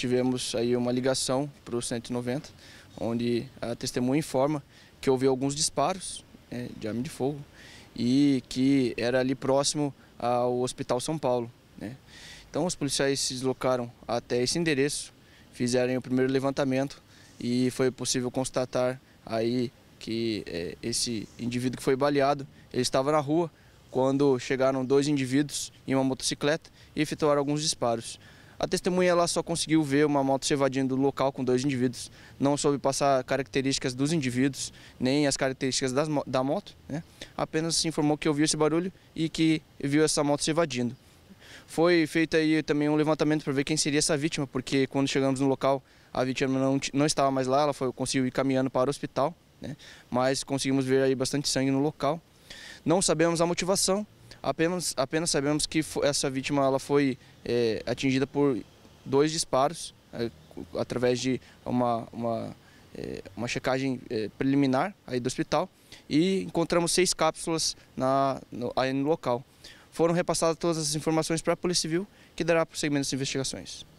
tivemos aí uma ligação para o 190, onde a testemunha informa que houve alguns disparos né, de arma de fogo e que era ali próximo ao Hospital São Paulo. Né? Então os policiais se deslocaram até esse endereço, fizeram o primeiro levantamento e foi possível constatar aí que é, esse indivíduo que foi baleado, ele estava na rua quando chegaram dois indivíduos em uma motocicleta e efetuaram alguns disparos. A testemunha ela só conseguiu ver uma moto se evadindo do local com dois indivíduos, não soube passar características dos indivíduos, nem as características das, da moto, né? apenas se informou que ouviu esse barulho e que viu essa moto se evadindo. Foi feito aí também um levantamento para ver quem seria essa vítima, porque quando chegamos no local, a vítima não, não estava mais lá, ela foi, conseguiu ir caminhando para o hospital, né? mas conseguimos ver aí bastante sangue no local. Não sabemos a motivação, Apenas, apenas sabemos que essa vítima ela foi é, atingida por dois disparos, é, através de uma, uma, é, uma checagem é, preliminar aí do hospital, e encontramos seis cápsulas na, no, aí no local. Foram repassadas todas as informações para a Polícia Civil, que dará prosseguimento às investigações.